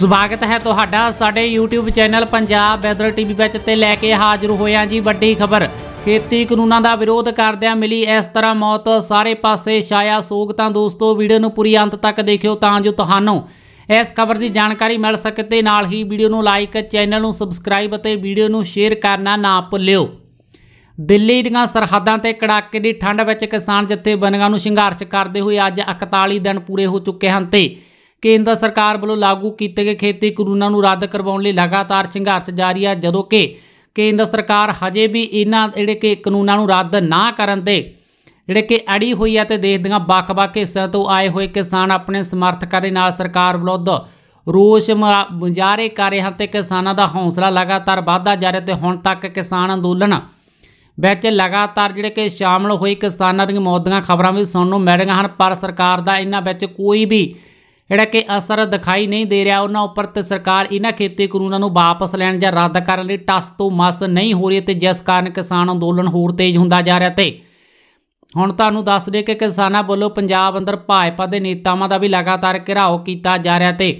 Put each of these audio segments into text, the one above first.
ਸਵਾਗਤ ਹੈ ਤੁਹਾਡਾ ਸਾਡੇ YouTube channel Punjab weather TV ਵਿੱਚ ਤੇ ਲੈ ਕੇ ਹਾਜ਼ਰ ਹੋਇਆ ਜੀ ਵੱਡੀ ਖਬਰ ਖੇਤੀ ਕਾਨੂੰਨਾਂ ਦਾ ਵਿਰੋਧ ਕਰਦਿਆਂ ਮਿਲੀ ਇਸ ਤਰ੍ਹਾਂ ਮੌਤ ਸਾਰੇ ਪਾਸੇ ਛਾਇਆ ਸੋਗ ਤਾਂ ਦੋਸਤੋ ਵੀਡੀਓ ਨੂੰ ਪੂਰੀ ਅੰਤ ਤੱਕ ਦੇਖਿਓ ਤਾਂ ਜੋ ਤੁਹਾਨੂੰ ਇਸ ਖਬਰ ਦੀ ਜਾਣਕਾਰੀ ਮਿਲ ਸਕੇ ਤੇ ਨਾਲ ਹੀ ਵੀਡੀਓ ਨੂੰ ਲਾਈਕ ਚੈਨਲ ਨੂੰ ਸਬਸਕ੍ਰਾਈਬ ਅਤੇ ਵੀਡੀਓ ਨੂੰ ਸ਼ੇਅਰ ਕਰਨਾ ਨਾ ਭੁੱਲਿਓ ਦਿੱਲੀ ਦੀਆਂ ਸਰਹੱਦਾਂ ਤੇ ਕੜਾਕੇ ਦੀ ਠੰਡ ਵਿੱਚ ਕਿਸਾਨ ਜਥੇਬੰਦੀਆਂ ਨੂੰ ਸੰਘਰਸ਼ ਕਰਦੇ ਹੋਏ ਅੱਜ 41 ਦਿਨ ਪੂਰੇ ਹੋ ਚੁੱਕੇ ਹਨ ਤੇ ਕੇਂਦਰ ਸਰਕਾਰ ਵੱਲੋਂ ਲਾਗੂ ਕੀਤੇ ਗਏ ਖੇਤੀ ਕਾਨੂੰਨਾਂ ਨੂੰ ਰੱਦ ਕਰਵਾਉਣ ਲਈ ਲਗਾਤਾਰ ਸੰਘਰਸ਼ ਜਾਰੀ ਹੈ ਜਦੋਂ ਕਿ ਕੇਂਦਰ ਸਰਕਾਰ ਹਜੇ ਵੀ ਇਹਨਾਂ ਜਿਹੜੇ ਕਿ ਕਾਨੂੰਨਾਂ ਨੂੰ ਰੱਦ ਨਾ ਕਰਨ ਤੇ ਜਿਹੜੇ ਕਿ ਅੜੀ ਹੋਈ ਹੈ ਤੇ ਦੇਸ਼ ਦੀਆਂ ਵੱਖ-ਵੱਖ ਹਿੱਸਿਆਂ ਤੋਂ ਆਏ ਹੋਏ ਕਿਸਾਨ ਆਪਣੇ ਸਮਰਥਕਾਂ ਦੇ ਨਾਲ ਸਰਕਾਰ ਵਿਰੁੱਧ ਰੋਸ ਮੁਜਾਰੇ ਕਰ ਰਹੇ ਹਨ ਤੇ ਕਿਸਾਨਾਂ ਦਾ ਹੌਸਲਾ ਲਗਾਤਾਰ ਵਧਦਾ ਜਾ ਰਿਹਾ ਤੇ ਹੁਣ ਤੱਕ ਕਿਸਾਨ ਅੰਦੋਲਨ ਵਿੱਚ ਲਗਾਤਾਰ ਜਿਹੜੇ ਕਿ ਸ਼ਾਮਲ ਹੋਏ ਕਿਸਾਨਾਂ ਦੀਆਂ ਮੌਤ ਦੀਆਂ ਖਬਰਾਂ ਵੀ ਸੁਣਨ ਨੂੰ ਮਿਲ ਰਹੀਆਂ ਹਨ ਪਰ ਸਰਕਾਰ ਦਾ ਇਹਨਾਂ ਵਿੱਚ ਕੋਈ ਵੀ ਜਿਹੜਾ ਕਿ ਅਸਰ ਦਿਖਾਈ ਨਹੀਂ ਦੇ ਰਿਹਾ ਉਹਨਾਂ ਉੱਪਰ ਤੇ ਸਰਕਾਰ ਇਹਨਾਂ ਖੇਤੀ ਕਾਨੂੰਨਾਂ ਨੂੰ ਵਾਪਸ ਲੈਣ ਜਾਂ ਰੱਦ ਕਰਨ ਲਈ ਟਸ ਤੋਂ ਮਸ ਨਹੀਂ ਹੋ ਰਹੀ ਤੇ ਜਿਸ ਕਾਰਨ ਕਿਸਾਨ ਅੰਦੋਲਨ ਹੋਰ ਤੇਜ਼ ਹੁੰਦਾ ਜਾ ਰਿਹਾ ਤੇ ਹੁਣ ਤੁਹਾਨੂੰ ਦੱਸ ਦੇ ਕਿ ਕਿਸਾਨਾਂ ਵੱਲੋਂ ਪੰਜਾਬ ਅੰਦਰ ਭਾਜਪਾ ਦੇ ਨੇਤਾਵਾਂ ਦਾ ਵੀ ਲਗਾਤਾਰ ਘਿਰਾਓ ਕੀਤਾ ਜਾ ਰਿਹਾ ਤੇ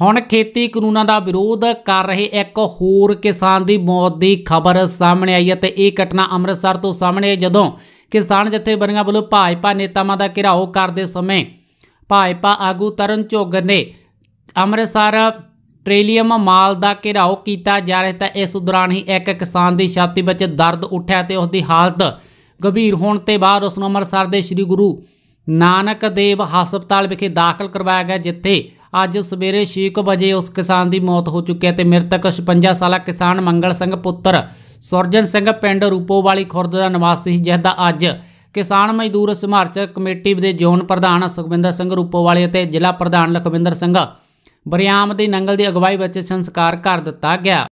ਹੁਣ ਖੇਤੀ ਕਾਨੂੰਨਾਂ ਦਾ ਵਿਰੋਧ ਕਰ ਰਹੇ ਇੱਕ ਹੋਰ ਕਿਸਾਨ ਦੀ ਮੌਤ ਦੀ ਖਬਰ ਸਾਹਮਣੇ ਆਈ ਹੈ ਤੇ ਇਹ ਘਟਨਾ ਅੰਮ੍ਰਿਤਸਰ ਤੋਂ ਸਾਹਮਣੇ ਜਦੋਂ ਕਿਸਾਨ ਜਥੇਬੰਦੀਆਂ ਵੱਲੋਂ ਭਾਜਪਾ ਨੇਤਾਵਾਂ ਦਾ ਘਿਰਾਓ ਕਰਦੇ ਸਮੇਂ ਭਾਜਪਾ ਆਗੂ ਤਰਨ ਝੋਗਰ ਨੇ ਅੰਮ੍ਰਿਤਸਰ ਟ੍ਰੇਲੀਅਮ ਮਾਲ ਦਾ ਘਿਰਾਓ ਕੀਤਾ ਜਾ ਰਿਹਾ ਤਾਂ ਇਸ ਦੌਰਾਨ ਹੀ ਇੱਕ ਕਿਸਾਨ ਦੀ ਛਾਤੀ ਵਿੱਚ ਦਰਦ ਉੱਠਿਆ ਤੇ ਉਸ ਦੀ ਹਾਲਤ ਗੰਭੀਰ ਹੋਣ ਤੇ ਬਾਅਦ ਉਸ ਨੂੰ ਅੰਮ੍ਰਿਤਸਰ ਦੇ ਸ੍ਰੀ ਗੁਰੂ ਨਾਨਕ ਦੇਵ ਹਸਪਤਾਲ ਵਿਖੇ ਦਾਖਲ ਕਰਵਾਇਆ ਗਿਆ ਜਿੱਥੇ ਅੱਜ ਸਵੇਰੇ 6 ਵਜੇ ਉਸ ਕਿਸਾਨ ਦੀ ਮੌਤ ਹੋ ਚੁੱਕੀ ਹੈ ਤੇ ਮ੍ਰਿਤਕ 56 ਸਾਲਾ ਕਿਸਾਨ ਮੰਗਲ ਸਿੰਘ ਪੁੱਤਰ ਸੁਰਜਨ ਸਿੰਘ ਪਿੰਡ ਰੂਪੋ ਵਾਲੀ ਖੁਰਦ ਦਾ ਨਿਵਾਸੀ ਜਿਸ ਦਾ ਅੱਜ ਕਿਸਾਨ ਮਜ਼ਦੂਰ ਸਮਾਰਚ ਕਮੇਟੀ ਦੇ ਜ਼ੋਨ ਪ੍ਰਧਾਨ ਸੁਖਵਿੰਦਰ ਸਿੰਘ ਰੂਪੋਵਾਲੇ ਅਤੇ ਜ਼ਿਲ੍ਹਾ ਪ੍ਰਧਾਨ ਲਖਵਿੰਦਰ ਸਿੰਘ ਬਰਿਆਮ ਦੀ ਨੰਗਲ ਦੀ ਅਗਵਾਈ ਵਿੱਚ ਸੰਸਕਾਰ ਕਰ ਦਿੱਤਾ ਗਿਆ